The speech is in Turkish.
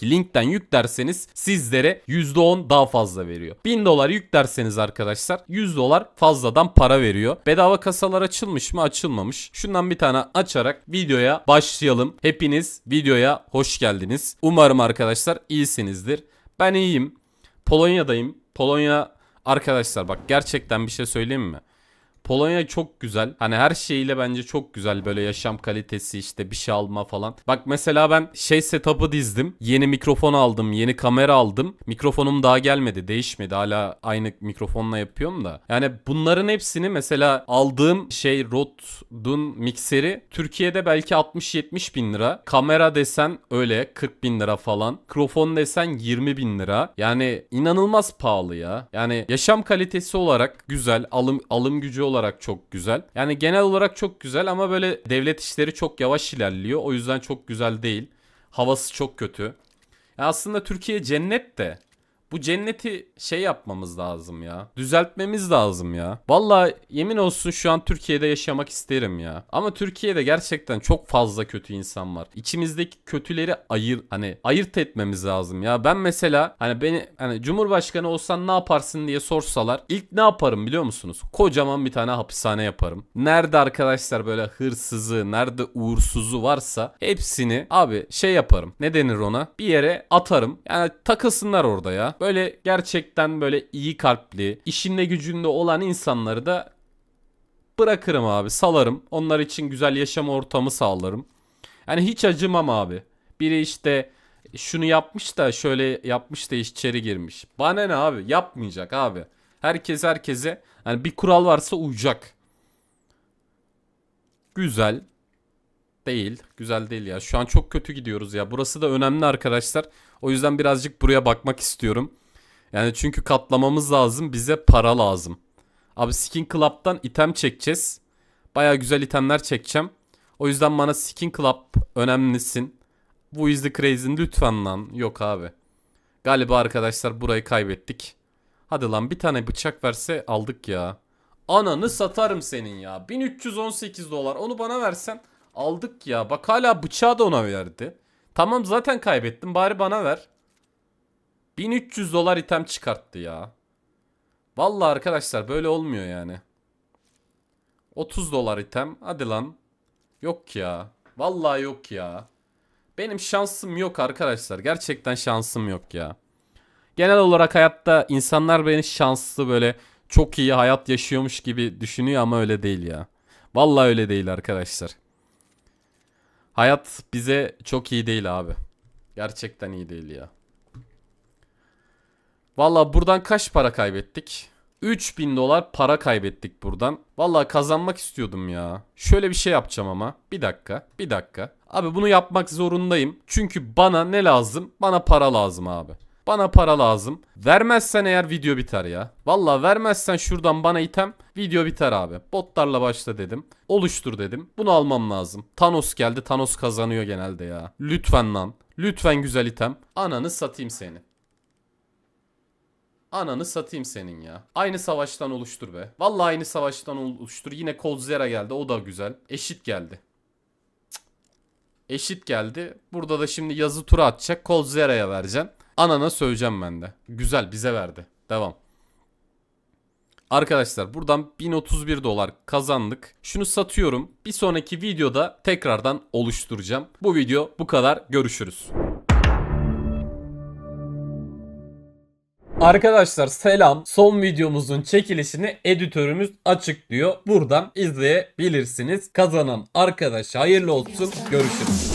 aşağıdaki linkten yüklerseniz sizlere %10 daha fazla veriyor. 1000 dolar yüklerseniz arkadaşlar 100 dolar fazladan para veriyor. Bedava kasalar açılmış mı? Açılmamış. Şundan bir tane açarak videoya başlayalım. Hepiniz videoya hoş geldiniz. Umarım arkadaşlar iyisinizdir. Ben iyiyim. Polonya'dayım. Polonya arkadaşlar bak gerçekten bir şey söyleyeyim mi? Polonya çok güzel. Hani her şeyiyle bence çok güzel. Böyle yaşam kalitesi işte bir şey alma falan. Bak mesela ben şey setup'ı dizdim. Yeni mikrofon aldım. Yeni kamera aldım. Mikrofonum daha gelmedi. Değişmedi. Hala aynı mikrofonla yapıyorum da. Yani bunların hepsini mesela aldığım şey Rode'un mikseri Türkiye'de belki 60-70 bin lira. Kamera desen öyle 40 bin lira falan. Mikrofon desen 20 bin lira. Yani inanılmaz pahalı ya. Yani yaşam kalitesi olarak güzel. Alım, alım gücü olarak olarak çok güzel. Yani genel olarak çok güzel ama böyle devlet işleri çok yavaş ilerliyor. O yüzden çok güzel değil. Havası çok kötü. Yani aslında Türkiye cennet de bu cenneti şey yapmamız lazım ya. Düzeltmemiz lazım ya. Valla yemin olsun şu an Türkiye'de yaşamak isterim ya. Ama Türkiye'de gerçekten çok fazla kötü insan var. İçimizdeki kötüleri ayır hani ayırt etmemiz lazım ya. Ben mesela hani beni hani Cumhurbaşkanı olsan ne yaparsın diye sorsalar ilk ne yaparım biliyor musunuz? Kocaman bir tane hapishane yaparım. Nerede arkadaşlar böyle hırsızı, nerede uğursuzu varsa hepsini abi şey yaparım. Ne denir ona? Bir yere atarım. Yani takılsınlar orada ya. Böyle gerçekten böyle iyi kalpli, işinde gücünde olan insanları da bırakırım abi, salarım. Onlar için güzel yaşam ortamı sağlarım. Yani hiç acımam abi. Biri işte şunu yapmış da şöyle yapmış da içeri girmiş. Bana ne abi? Yapmayacak abi. Herkes herkese hani bir kural varsa uyacak. Güzel. Değil. Güzel değil ya. Şu an çok kötü gidiyoruz ya. Burası da önemli arkadaşlar. O yüzden birazcık buraya bakmak istiyorum. Yani çünkü katlamamız lazım. Bize para lazım. Abi Skin Club'dan item çekeceğiz. Baya güzel itemler çekeceğim. O yüzden bana Skin Club önemlisin. Bu is the crazy'in lütfen lan. Yok abi. Galiba arkadaşlar burayı kaybettik. Hadi lan bir tane bıçak verse aldık ya. Ananı satarım senin ya. 1318 dolar onu bana versen Aldık ya. Bak hala bıçağı da ona verdi. Tamam zaten kaybettim. Bari bana ver. 1300 dolar item çıkarttı ya. Valla arkadaşlar böyle olmuyor yani. 30 dolar item. Hadi lan. Yok ya. Vallahi yok ya. Benim şansım yok arkadaşlar. Gerçekten şansım yok ya. Genel olarak hayatta insanlar beni şanslı böyle çok iyi hayat yaşıyormuş gibi düşünüyor ama öyle değil ya. Vallahi öyle değil arkadaşlar. Hayat bize çok iyi değil abi. Gerçekten iyi değil ya. Valla buradan kaç para kaybettik? 3000 dolar para kaybettik buradan. Valla kazanmak istiyordum ya. Şöyle bir şey yapacağım ama. Bir dakika. Bir dakika. Abi bunu yapmak zorundayım. Çünkü bana ne lazım? Bana para lazım abi. Bana para lazım. Vermezsen eğer video biter ya. Valla vermezsen şuradan bana item video biter abi. Botlarla başla dedim. Oluştur dedim. Bunu almam lazım. Thanos geldi. Thanos kazanıyor genelde ya. Lütfen lan. Lütfen güzel item. Ananı satayım seni. Ananı satayım senin ya. Aynı savaştan oluştur be. Vallahi aynı savaştan oluştur. Yine Cold geldi. O da güzel. Eşit geldi eşit geldi. Burada da şimdi yazı tura atacak. Colzera'ya vereceğim. Anana söyleyeceğim ben de. Güzel bize verdi. Devam. Arkadaşlar buradan 1031 dolar kazandık. Şunu satıyorum. Bir sonraki videoda tekrardan oluşturacağım. Bu video bu kadar. Görüşürüz. Arkadaşlar selam. Son videomuzun çekilişini editörümüz açıklıyor. Buradan izleyebilirsiniz. Kazanan arkadaş hayırlı olsun. Görüşürüz.